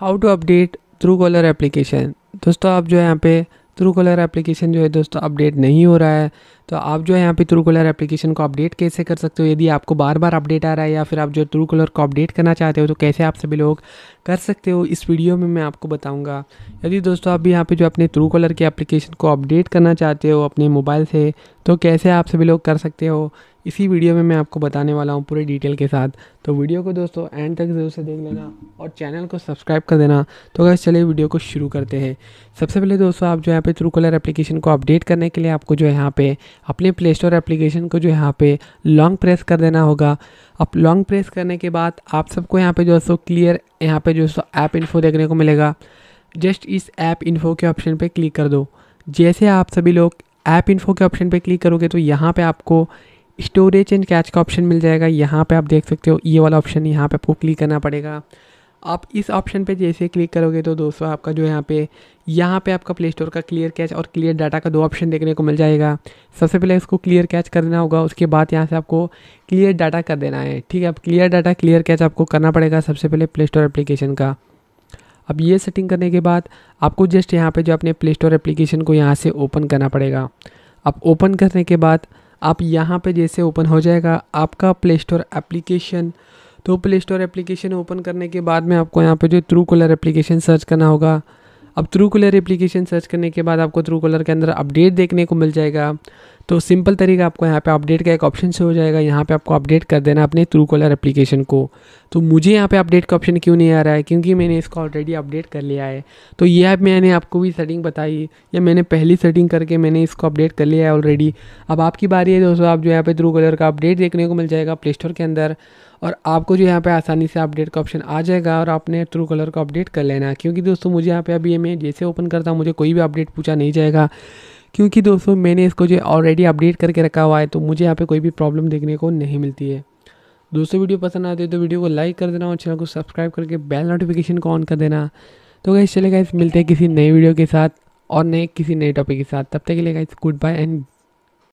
how to update Truecaller application दोस्तों आप जो है यहाँ पे थ्रू कॉलर एप्लीकेशन जो है दोस्तों अपडेट नहीं हो रहा है तो आप जो है यहाँ पे थ्रू कॉलर एप्लीकेशन को अपडेट कैसे कर सकते हो यदि आपको बार बार अपडेट आ रहा है या फिर आप जो थ्रू कॉलर को अपडेट करना चाहते हो तो कैसे आप सभी लोग कर सकते हो इस वीडियो में मैं आपको बताऊँगा यदि दोस्तों आप भी यहाँ पर जो अपने थ्रू कॉलर के एप्लीकेशन को अपडेट करना चाहते हो अपने मोबाइल से तो कैसे आप सभी लोग कर सकते हो इसी वीडियो में मैं आपको बताने वाला हूँ पूरे डिटेल के साथ तो वीडियो को दोस्तों एंड तक ज़रूर से देख लेना और चैनल को सब्सक्राइब कर देना तो अगर चलिए वीडियो को शुरू करते हैं सबसे पहले दोस्तों आप जो यहाँ पे ट्रू कलर एप्लीकेशन को अपडेट करने के लिए आपको जो यहाँ पे अपने प्ले स्टोर एप्लीकेशन को जो यहाँ पे लॉन्ग प्रेस कर देना होगा अब लॉन्ग प्रेस करने के बाद आप सबको यहाँ पे दोस्तों क्लियर यहाँ पे सो ऐप इन्फो देखने को मिलेगा जस्ट इस ऐप इन्फो के ऑप्शन पर क्लिक कर दो जैसे आप सभी लोग ऐप इन्फो के ऑप्शन पर क्लिक करोगे तो यहाँ पर आपको स्टोरेज एंड कैच का ऑप्शन मिल जाएगा यहाँ पे आप देख सकते हो ये वाला ऑप्शन यहाँ पे आपको क्लिक करना पड़ेगा आप इस ऑप्शन पे जैसे क्लिक करोगे तो दोस्तों आपका जो यहाँ पे यहाँ पे आपका प्ले स्टोर का क्लियर कैच और क्लियर डाटा का दो ऑप्शन देखने को मिल जाएगा सबसे पहले इसको क्लियर कैच कर देना होगा उसके बाद यहाँ से आपको क्लियर डाटा कर देना है ठीक है अब क्लियर डाटा क्लियर कैच आपको करना पड़ेगा सबसे पहले प्ले स्टोर एप्लीकेशन का अब ये सेटिंग करने के बाद आपको जस्ट यहाँ पर जो अपने प्ले स्टोर एप्लीकेशन को यहाँ से ओपन करना पड़ेगा अब ओपन करने के बाद आप यहाँ पे जैसे ओपन हो जाएगा आपका प्ले स्टोर एप्लीकेशन तो प्ले स्टोर एप्लीकेशन ओपन करने के बाद में आपको यहाँ पे जो ट्रू कलर एप्लीकेशन सर्च करना होगा अब ट्रू कलर एप्लीकेशन सर्च करने के बाद आपको ट्रू कलर के अंदर अपडेट देखने को मिल जाएगा तो सिंपल तरीका आपको यहाँ पे अपडेट का एक ऑप्शन से हो जाएगा यहाँ पे आपको अपडेट कर देना अपने ट्रू कॉलर एप्लीकेशन को तो मुझे यहाँ पे अपडेट का ऑप्शन क्यों नहीं आ रहा है क्योंकि मैंने इसको ऑलरेडी अपडेट कर लिया है तो ये ऐप मैंने आपको भी सेटिंग बताई या मैंने पहली सेटिंग करके मैंने इसको अपडेट कर लिया है ऑलरेडी अब आपकी बारी है दोस्तों आप जो यहाँ पे ट्रू कॉलर का अपडेट देखने को मिल जाएगा प्ले स्टोर के अंदर और आपको जो यहाँ पे आसानी से अपडेट का ऑप्शन आ जाएगा और आपने ट्रू कलर को अपडेट कर लेना है क्योंकि दोस्तों मुझे यहाँ पे अभी मैं जैसे ओपन करता हूँ मुझे कोई भी अपडेट पूछा नहीं जाएगा क्योंकि दोस्तों मैंने इसको जो ऑलरेडी अपडेट करके रखा हुआ है तो मुझे यहाँ पे कोई भी प्रॉब्लम देखने को नहीं मिलती है दोस्तों वीडियो पसंद आती है तो वीडियो को लाइक कर देना और चैनल को सब्सक्राइब करके बेल नोटिफिकेशन को ऑन कर देना तो गाइस चले इस मिलते हैं किसी नए वीडियो के साथ और नए किसी नए टॉपिक के साथ तब तक के लिए गाइस गुड बाय एंड